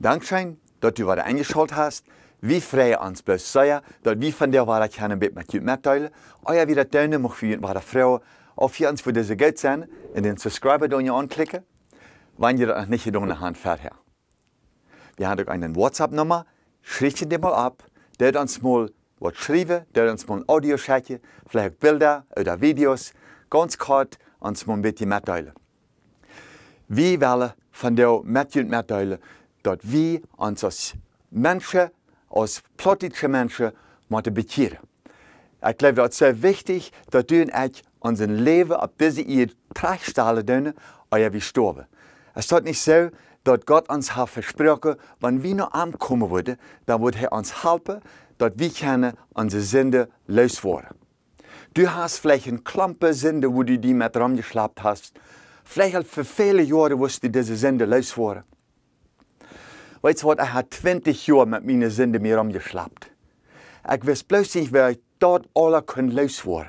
Dankeschön, dass du wieder eingeschaltet hast. Vi freie ans bør sige, dass wir von dir var at kende bit med kjøb medtøjle, og jeg vil at denne må fyren være fra, og fjernst for disse gødt sende, den subscriber donner anklicken, wenn ihr das nicht in der Hand fährt. Wir haben auch eine WhatsApp-Nummer, schreibt die mal ab, der uns mal was schreiben, der uns mal ein Audio schicken, vielleicht Bilder oder Videos, ganz kurz uns mal ein bisschen mitteilen. Wir wollen von dir mit und mitteilen, dat wij ons als mensen, als plotische mensen, moeten bekeren. Ik geloof dat het zo wichtig dat doen ik ons leven op deze eeuw terugstellen doen als je sterven. Het staat niet zo dat God ons heeft versproken, wanneer wij nog aankomen worden, dan wordt hij ons helpen dat wij kunnen onze zinden los worden. Du hast vielleicht een klampe zinde, wo du die met geslapen hast. Vielleicht al voor vele jaren was du deze zinde los worden. Weißt du was, ich het 20 jaar met myne sinde meer omgeslap. Ich wist bloß nicht, wie ich dort alle kon los word.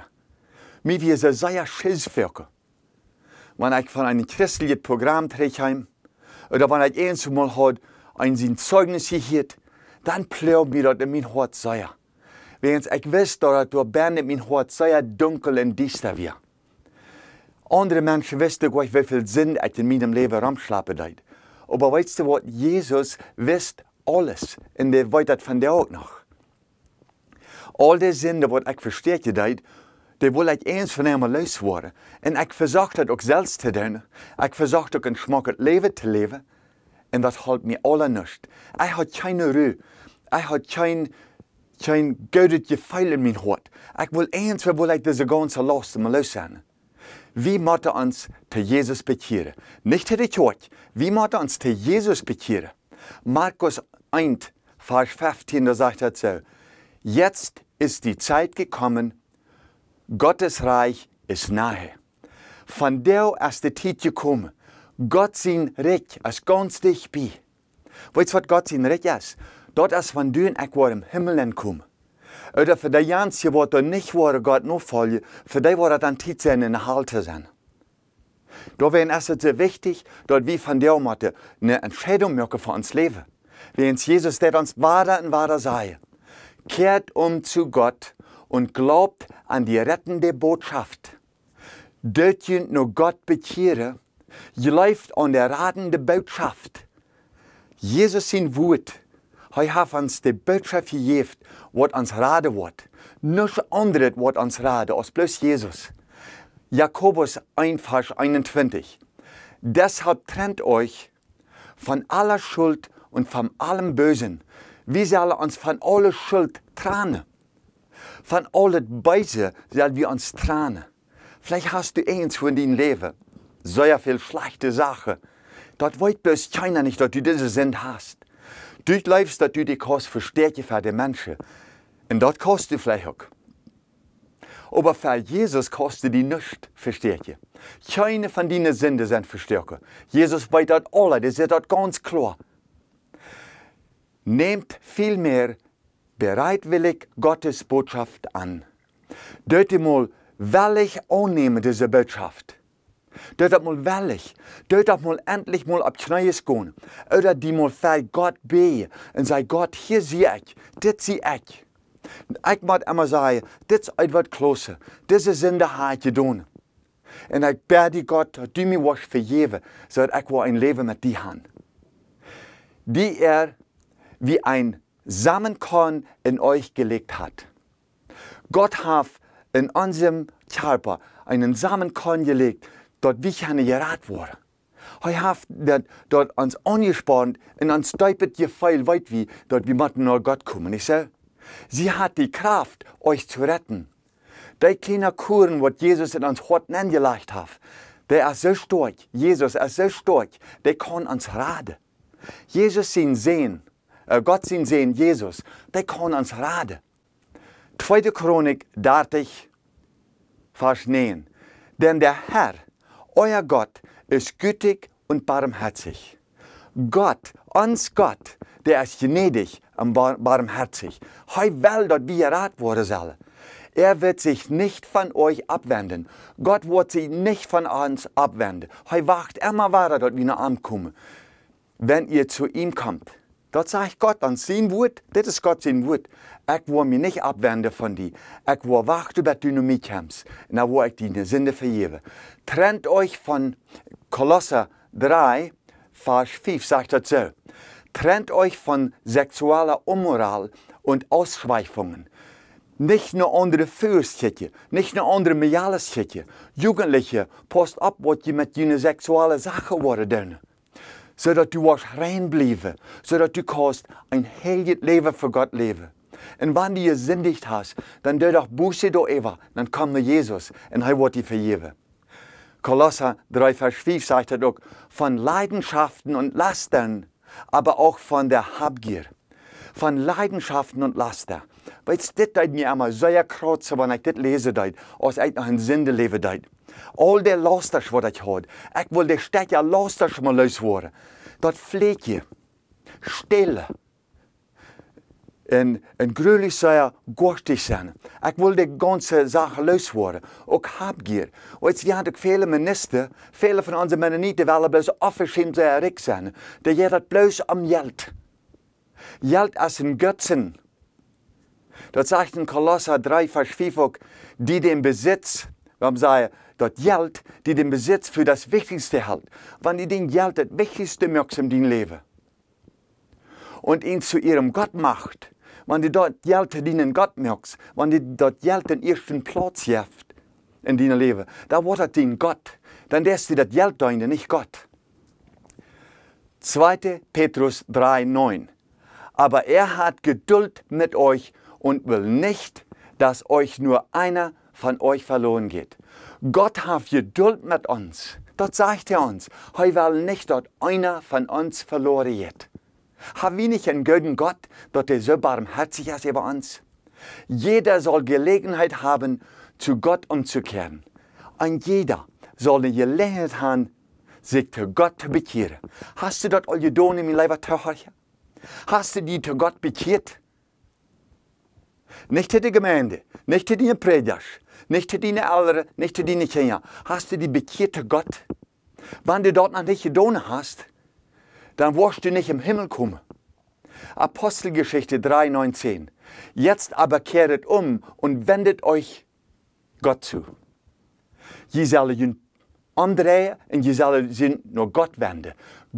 My wie is 'n sehr schisverke. Wanneer ek van 'n christlichen Programm terugheim oder wanneer ek eens mal hat ein sein Zeugnis gehört, dann plöpp mir das in mein Hort sehr. Während ich wüsste, dass der Bern in mein Hort sehr dunkel und düster wird. Andere Menschen wissen wüssten, wie viel Sinn ich in meinem Leben rumschlappen hat. Aber weißt du was? Jesus wisst alles. Und der weiß das von dir auch noch. Al die zinnen wat ik versterkt je deed, die wil ik eens van hem los worden. En ik verzocht auch ook zelfs te doen. Ik verzocht ook een smakkend leven te leven. En dat houdt me alle niet. Ik had geen ruhe. Ik had kein, kein gouden gevoel in mijn hart. Ik wil eens, wil ik deze ganze last maar los zijn. vi måtte uns zu Jesus bekehren? Nicht til kirke. Vi måtte uns zu Jesus bekehren? Markus 1, Vers 15, da sagt er so, jetzt ist die Zeit gekommen, Gottes Reich ist nahe. Von der ist die Zeit gekommen, Gott sein Reich ist ganz dich bei. Weißt du, was Gott sein Reich ist? Dort ist von dünn, ich war im Himmel entkommen. Oder für det janske var nicht vara gott nog für die, die dann att sind tidsen halte sind. Då wäre es sehr wichtig, dort wie von der Matte eine Entscheidung machen für uns Leben. Wenn Jesus, der uns wahrer und wahrer sei, kehrt um zu Gott und glaubt an die rettende Botschaft. Dort jünt nur Gott Ihr läuft an der ratende Botschaft. Jesus sein Wut Hij heeft ons de boodschap gegeven wat ons raden wordt. Niks anders wordt ons raden als bloos Jezus. Jakobus 1, Vers 21. Deshalb trennt euch von aller Schuld und von allem Bösen. Wir sollen uns von aller Schuld trennen? Von aller Beise sollen wir uns trennen. Vielleicht hast du eins von deinem Leben, sehr viel schlechte Sachen. Dort wollt bloß keiner nicht, dass du diese Sinn hast durchläufst, dass du die Kost verstärken für die Menschen. Und das kostet die vielleicht auch. Aber für Jesus kostet die nicht verstärken. Keine von deinen Sünden sind verstärker. Jesus weiß das alle, das ist das ganz klar. Nehmt vielmehr bereitwillig Gottes Botschaft an. Dort mal, welch annehmen diese Botschaft. Dit dat moet welig. Dit dat moet endlich mal op knieën gaan. Oder die moet bij God beten en zei God, hier sehe ich, das sehe ich. Ich moet immer sagen, das ist etwas wat das ist zinde heb ik gedaan. En ik bid die God dat die mij wordt vergeven, zodat ik wel een leven met habe. Die er wie ein Samenkorn in euch gelegt hat. Gott hat in unserem Körper einen Samenkorn gelegt, dort wie gaan geraad war. Hy het dat dat ons aangespaar en ons styp dit gefail weit wie dat wie Matten na Gott kom. En ek sie hat die Kraft euch zu retten. Die kleine Kuren, wat Jesus in ons Horten angelegt hat, der ist so stark. Jesus ist so stark, der kann uns raten. Jesus sin sehen, äh, eh, Gott sin sehen, Jesus, der kann uns raten. Zweite Chronik, 30, Vers 9. Denn der Herr euer Gott ist gütig und barmherzig. Gott, uns Gott, der ist gnädig und barmherzig. Hei wel, dort wie ihr rat worden soll. Er wird sich nicht von euch abwenden. Gott wird sich nicht von uns abwenden. Hei wacht immer weiter dort, wie wir ankommen. Wenn ihr zu ihm kommt, Dat zegt God aan zijn woord. Dit is God zijn woord. Ik wil me niet afwenden van die. Ik wil wachten bij die mij komt. En dan wil ik die de zinde vergeven. Trent euch van Kolosser 3, vers 5 zegt dat zo. Trent euch van seksuele Unmoral en Ausschweifungen. Nicht nur andere Fürstchen, nicht nur andere Mialeskirche. Jugendliche, post ab, wat je met jene seksuele Sachen worden doen. zodat du wordt rein blijven, zodat du kost een heilig leven voor God leven. En wanneer je zindigt hast, dann doe doch boete door Eva, dan komt naar Jezus en hij wordt die vergeven. Kolosser 3, Vers 5 sagt er doch von Leidenschaften und Lastern, aber auch von der Habgier. Von Leidenschaften und Laster. Weil das mir einmal sehr kurz, wenn ich das lese, aus einem Sünde lebe. All die lasters wat ich habe, ich will die stad jou lasters maar lus word. Dat vleet Stille. Und, en gruelig sê hy gorstig sen. Ek wil die ganze Sache loswerden. Auch habgier. Und jetzt hade viele minister, viele von onze menenite wel blus afskyn sê Erik sein. Die gjer dat bloß um geld. Geld as ein Götzen. Das sagt in Kolosser 3, Vers 5, die den Besitz De säger dat geld die den Besitz für das Wichtigste hält, Wenn die den Geld das Wichtigste mögt in dein Leben und ihn zu ihrem Gott macht, Wenn die dort Geld dienen Gott mögt, Wenn die dort Geld den ersten Platz jeft in deinem Leben, da wird das den Gott, dann lässt die das Geld dienen, nicht Gott. 2. Petrus 3, 9. Aber er hat Geduld mit euch und will nicht, dass euch nur einer von euch verloren geht. Gott hat Geduld mit uns. Dort sagt er uns, heu will nicht dort einer von uns verloren geht. Haben wir nicht einen guten Gott, dort er so barmherzig ist über uns? Jeder soll Gelegenheit haben, zu Gott umzukehren. Und jeder soll eine Gelegenheit haben, sich zu Gott zu bekehren. Hast du dort all die Donen in meinem Leben Hast du die zu Gott bekehrt? Nicht die Gemeinde, nicht die Predigt, nicht die Älteren, nicht die Kinder. Hast du die bekehrte Gott? Wenn du dort noch nicht gedonnen hast, dann wirst du nicht im Himmel kommen. Apostelgeschichte 3, 19. Jetzt aber kehret um und wendet euch Gott zu. Je sollen andere und je sollen sind nur Gott wenden.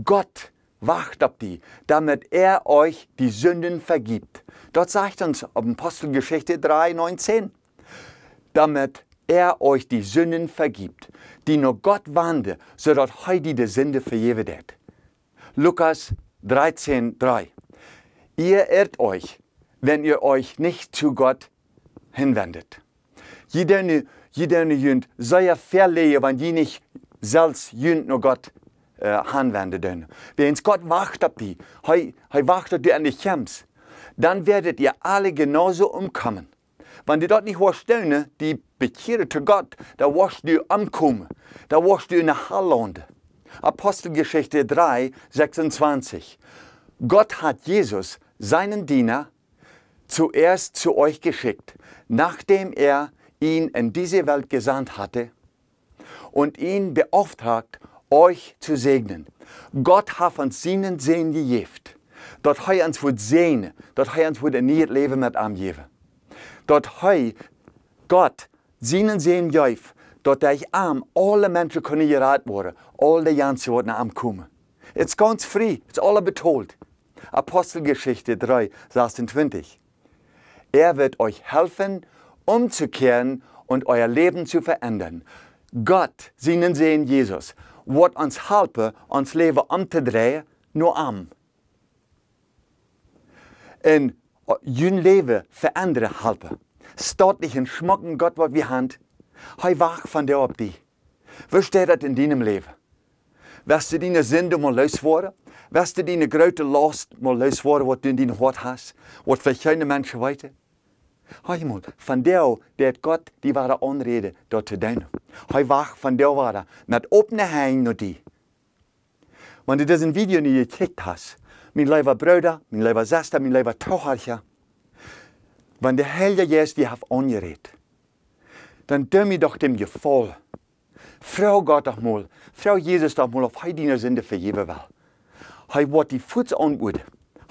Gott wacht auf die, damit er euch die Sünden vergibt. Dort sagt uns Apostelgeschichte 3, 19, damit er euch die Sünden vergibt, die nur Gott wande, so dass heute die Sünde vergeben wird. Lukas 13, 3. Ihr irrt euch, wenn ihr euch nicht zu Gott hinwendet. Jeder, jeder Jünd soll ja verlehen, wenn die nicht selbst Jünd nur Gott eh, använder den. Wenn ens Gott vaktar på, han, han vaktar du en chans, dann werdet ihr alle genauso umkommen. Wenn die dort nicht verstehst, die Bekehre zu Gott, da wirst du ankommen. Da wirst du in der Hallande. Apostelgeschichte 3, 26. Gott hat Jesus, seinen Diener, zuerst zu euch geschickt, nachdem er ihn in diese Welt gesandt hatte und ihn beauftragt, euch zu segnen. Gott hat uns seinen Sehen gegeben. Dat hij uns wird sehen, dat hij uns wird ein neues Leben mit ihm geben. Dort hat Gott seinen Sehen gibt, dort hat ihm alle Menschen können geraten worden, alle ganze Worte nach ihm kommen. Es ist ganz frei, ist alle betont. Apostelgeschichte 3, 26. Er wird euch helfen, umzukehren und euer Leben zu verändern. Gott, seinen Sehen Jesus. wordt ons helpen ons leven om te draaien naar aan. En eh, hun leven veranderen helpen. Staat niet in schmocken God wat we hand. Hij wacht van de op die. Wie staat dat in dienem leven? Wist du deine zinde mal luisteren? Wist du deine grote Last mal luisteren wat du in die Hort hast? Was für keine Menschen hij moet van deel dat God die waren onreden door te doen. Hij wacht van deel waren naar opnemen naar nou die. Want het is een video die je kijkt has, Mijn lieve broeder, mijn lieve zuster, mijn lieve trouwhartje. Want de heilige Jezus die heeft ongereed. Dan doe je toch dem je vol. Vrouw God toch mal, vrouw Jezus toch mal of hij die nou zinde vergeven wel. Hij wordt die voets ontmoeten.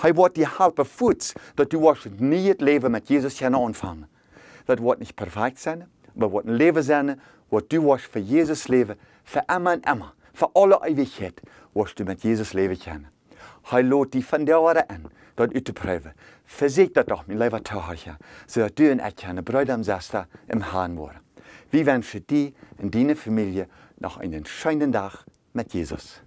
Hij wordt je helpen voedt dat je wordt niet het leven met Jezus gaan aanvangen. Dat wordt niet perfect zijn, maar wordt een leven zijn wat je wordt voor Jezus leven, voor immer en immer, voor alle eeuwigheid, wordt je met Jezus leven gaan. Hij loopt die van de jaren in, dat u te proeven. Verzeker dat toch, mijn leven te houden, zodat u en ik een bruid en zuster im Herrn worden. Wie wünschen die in deine Familie noch einen schönen Tag mit Jesus.